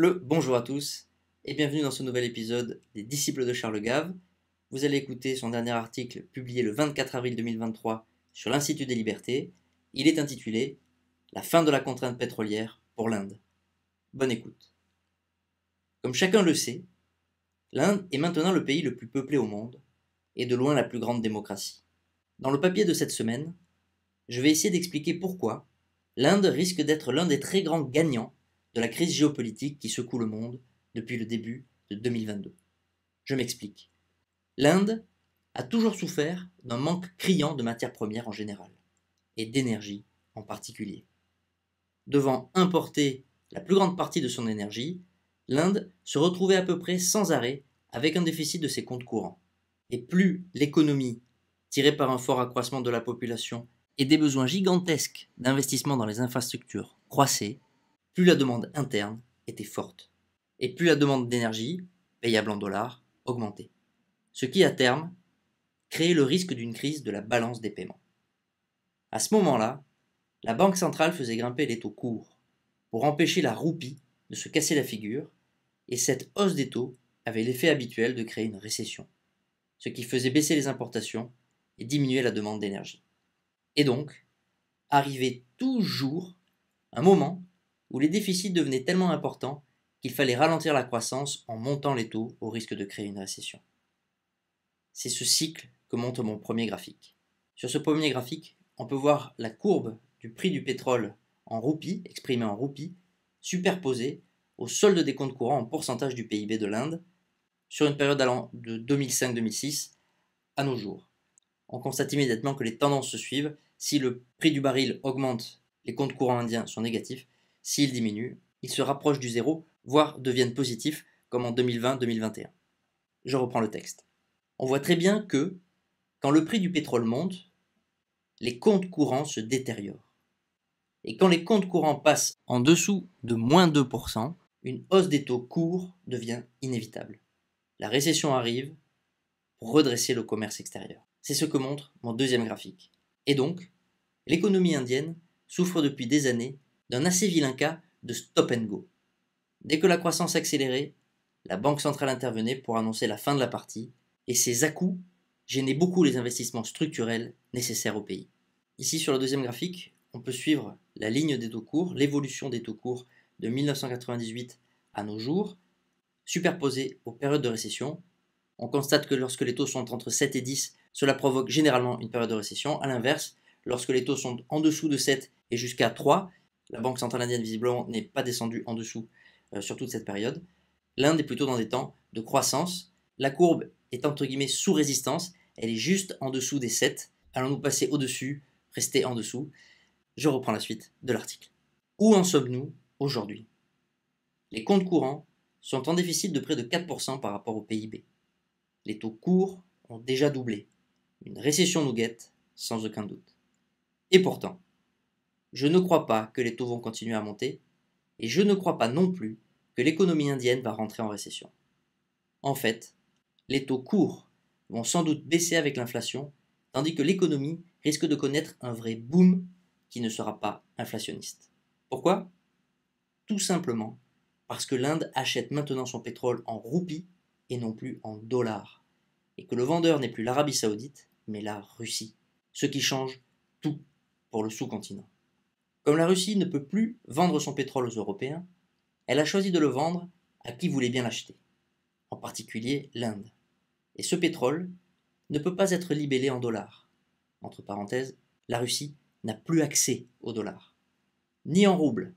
le bonjour à tous et bienvenue dans ce nouvel épisode des Disciples de Charles Gave. Vous allez écouter son dernier article publié le 24 avril 2023 sur l'Institut des Libertés. Il est intitulé La fin de la contrainte pétrolière pour l'Inde. Bonne écoute. Comme chacun le sait, l'Inde est maintenant le pays le plus peuplé au monde et de loin la plus grande démocratie. Dans le papier de cette semaine, je vais essayer d'expliquer pourquoi l'Inde risque d'être l'un des très grands gagnants de la crise géopolitique qui secoue le monde depuis le début de 2022. Je m'explique. L'Inde a toujours souffert d'un manque criant de matières premières en général, et d'énergie en particulier. Devant importer la plus grande partie de son énergie, l'Inde se retrouvait à peu près sans arrêt avec un déficit de ses comptes courants. Et plus l'économie, tirée par un fort accroissement de la population et des besoins gigantesques d'investissement dans les infrastructures, croissait, plus la demande interne était forte, et plus la demande d'énergie, payable en dollars, augmentait. Ce qui, à terme, créait le risque d'une crise de la balance des paiements. À ce moment-là, la Banque centrale faisait grimper les taux courts pour empêcher la roupie de se casser la figure, et cette hausse des taux avait l'effet habituel de créer une récession, ce qui faisait baisser les importations et diminuer la demande d'énergie. Et donc, arrivait toujours un moment où les déficits devenaient tellement importants qu'il fallait ralentir la croissance en montant les taux au risque de créer une récession. C'est ce cycle que montre mon premier graphique. Sur ce premier graphique, on peut voir la courbe du prix du pétrole en roupies, exprimée en roupies, superposée au solde des comptes courants en pourcentage du PIB de l'Inde sur une période allant de 2005-2006 à nos jours. On constate immédiatement que les tendances se suivent. Si le prix du baril augmente, les comptes courants indiens sont négatifs. S'ils diminuent, ils se rapprochent du zéro, voire deviennent positifs, comme en 2020-2021. Je reprends le texte. On voit très bien que, quand le prix du pétrole monte, les comptes courants se détériorent. Et quand les comptes courants passent en dessous de moins 2%, une hausse des taux courts devient inévitable. La récession arrive pour redresser le commerce extérieur. C'est ce que montre mon deuxième graphique. Et donc, l'économie indienne souffre depuis des années d'un assez vilain cas de stop and go. Dès que la croissance accélérait, la Banque centrale intervenait pour annoncer la fin de la partie, et ces à-coups gênaient beaucoup les investissements structurels nécessaires au pays. Ici, sur le deuxième graphique, on peut suivre la ligne des taux courts, l'évolution des taux courts de 1998 à nos jours, superposée aux périodes de récession. On constate que lorsque les taux sont entre 7 et 10, cela provoque généralement une période de récession. A l'inverse, lorsque les taux sont en dessous de 7 et jusqu'à 3, la Banque centrale indienne, visiblement, n'est pas descendue en dessous euh, sur toute cette période. L'Inde est plutôt dans des temps de croissance. La courbe est entre guillemets sous résistance. Elle est juste en dessous des 7. Allons-nous passer au-dessus, rester en dessous Je reprends la suite de l'article. Où en sommes-nous aujourd'hui Les comptes courants sont en déficit de près de 4% par rapport au PIB. Les taux courts ont déjà doublé. Une récession nous guette, sans aucun doute. Et pourtant, je ne crois pas que les taux vont continuer à monter, et je ne crois pas non plus que l'économie indienne va rentrer en récession. En fait, les taux courts vont sans doute baisser avec l'inflation, tandis que l'économie risque de connaître un vrai boom qui ne sera pas inflationniste. Pourquoi Tout simplement parce que l'Inde achète maintenant son pétrole en roupies et non plus en dollars, et que le vendeur n'est plus l'Arabie saoudite, mais la Russie, ce qui change tout pour le sous-continent. Comme la Russie ne peut plus vendre son pétrole aux Européens, elle a choisi de le vendre à qui voulait bien l'acheter, en particulier l'Inde. Et ce pétrole ne peut pas être libellé en dollars. Entre parenthèses, la Russie n'a plus accès au dollar. Ni en roubles.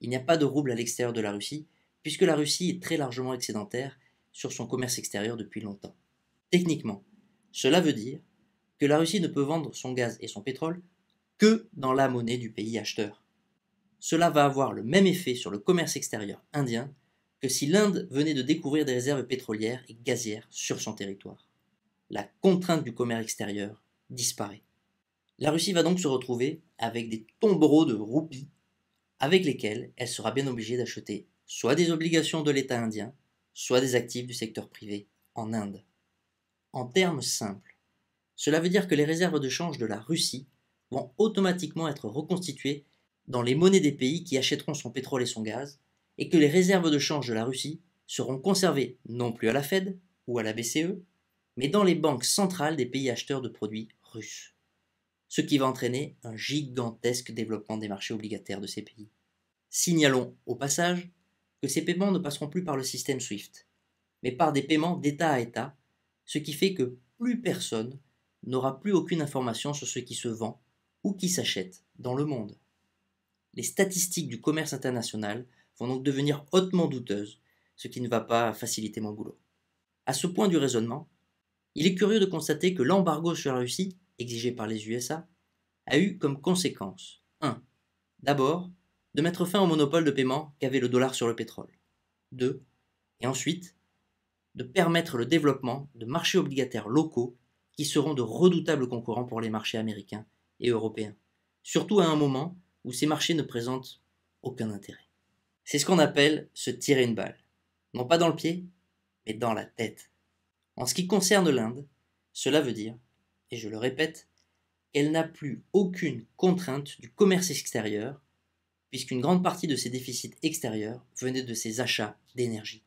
Il n'y a pas de roubles à l'extérieur de la Russie, puisque la Russie est très largement excédentaire sur son commerce extérieur depuis longtemps. Techniquement, cela veut dire que la Russie ne peut vendre son gaz et son pétrole dans la monnaie du pays acheteur. Cela va avoir le même effet sur le commerce extérieur indien que si l'Inde venait de découvrir des réserves pétrolières et gazières sur son territoire. La contrainte du commerce extérieur disparaît. La Russie va donc se retrouver avec des tombereaux de roupies avec lesquels elle sera bien obligée d'acheter soit des obligations de l'État indien, soit des actifs du secteur privé en Inde. En termes simples, cela veut dire que les réserves de change de la Russie automatiquement être reconstituées dans les monnaies des pays qui achèteront son pétrole et son gaz, et que les réserves de change de la Russie seront conservées non plus à la Fed ou à la BCE, mais dans les banques centrales des pays acheteurs de produits russes. Ce qui va entraîner un gigantesque développement des marchés obligataires de ces pays. Signalons au passage que ces paiements ne passeront plus par le système SWIFT, mais par des paiements d'État à État, ce qui fait que plus personne n'aura plus aucune information sur ce qui se vend ou qui s'achètent dans le monde. Les statistiques du commerce international vont donc devenir hautement douteuses, ce qui ne va pas faciliter mon boulot. À ce point du raisonnement, il est curieux de constater que l'embargo sur la Russie, exigé par les USA, a eu comme conséquence 1. D'abord, de mettre fin au monopole de paiement qu'avait le dollar sur le pétrole. 2. Et ensuite, de permettre le développement de marchés obligataires locaux qui seront de redoutables concurrents pour les marchés américains et européens, surtout à un moment où ces marchés ne présentent aucun intérêt. C'est ce qu'on appelle se tirer une balle, non pas dans le pied, mais dans la tête. En ce qui concerne l'Inde, cela veut dire, et je le répète, qu'elle n'a plus aucune contrainte du commerce extérieur, puisqu'une grande partie de ses déficits extérieurs venait de ses achats d'énergie.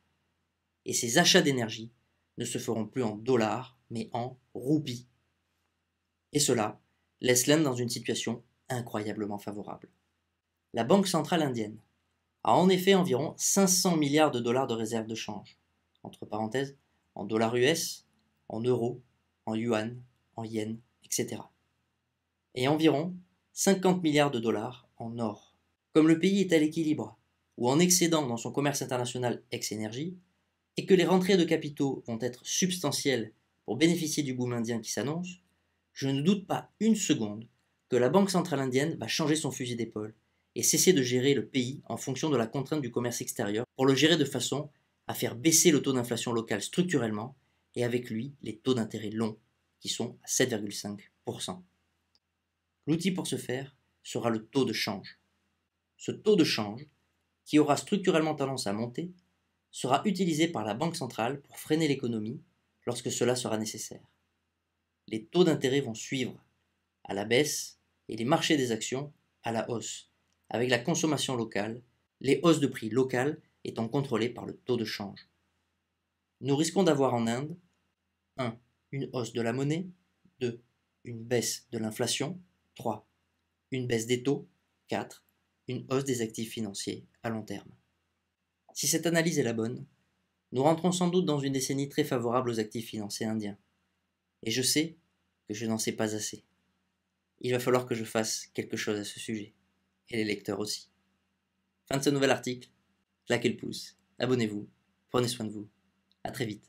Et ces achats d'énergie ne se feront plus en dollars, mais en roupies. Et cela laisse l'Inde dans une situation incroyablement favorable. La Banque centrale indienne a en effet environ 500 milliards de dollars de réserves de change, entre parenthèses, en dollars US, en euros, en yuan, en yens, etc. Et environ 50 milliards de dollars en or. Comme le pays est à l'équilibre ou en excédent dans son commerce international ex-énergie, et que les rentrées de capitaux vont être substantielles pour bénéficier du boom indien qui s'annonce, je ne doute pas une seconde que la Banque centrale indienne va changer son fusil d'épaule et cesser de gérer le pays en fonction de la contrainte du commerce extérieur pour le gérer de façon à faire baisser le taux d'inflation local structurellement et avec lui les taux d'intérêt longs qui sont à 7,5%. L'outil pour ce faire sera le taux de change. Ce taux de change, qui aura structurellement tendance à monter, sera utilisé par la Banque centrale pour freiner l'économie lorsque cela sera nécessaire les taux d'intérêt vont suivre à la baisse et les marchés des actions à la hausse, avec la consommation locale, les hausses de prix locales étant contrôlées par le taux de change. Nous risquons d'avoir en Inde 1. Une hausse de la monnaie 2. Une baisse de l'inflation 3. Une baisse des taux 4. Une hausse des actifs financiers à long terme. Si cette analyse est la bonne, nous rentrons sans doute dans une décennie très favorable aux actifs financiers indiens. Et je sais que je n'en sais pas assez. Il va falloir que je fasse quelque chose à ce sujet. Et les lecteurs aussi. Fin de ce nouvel article. Likez le pouce. Abonnez-vous. Prenez soin de vous. À très vite.